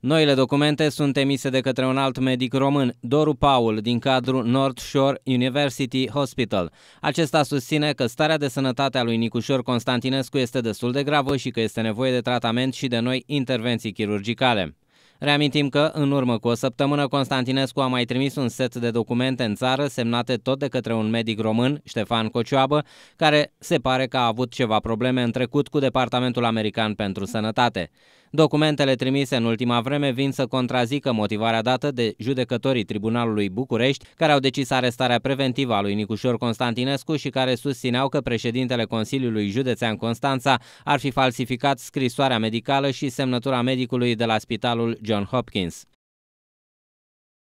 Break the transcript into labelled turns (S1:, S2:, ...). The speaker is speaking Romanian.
S1: Noile documente sunt emise de către un alt medic român, Doru Paul, din cadrul North Shore University Hospital. Acesta susține că starea de sănătate a lui Nicușor Constantinescu este destul de gravă și că este nevoie de tratament și de noi intervenții chirurgicale. Reamintim că, în urmă cu o săptămână, Constantinescu a mai trimis un set de documente în țară semnate tot de către un medic român, Ștefan Cocioabă, care se pare că a avut ceva probleme în trecut cu Departamentul American pentru Sănătate. Documentele trimise în ultima vreme vin să contrazică motivarea dată de judecătorii Tribunalului București, care au decis arestarea preventivă a lui Nicușor Constantinescu și care susțineau că președintele Consiliului Județean Constanța ar fi falsificat scrisoarea medicală și semnătura medicului de la Spitalul John Hopkins.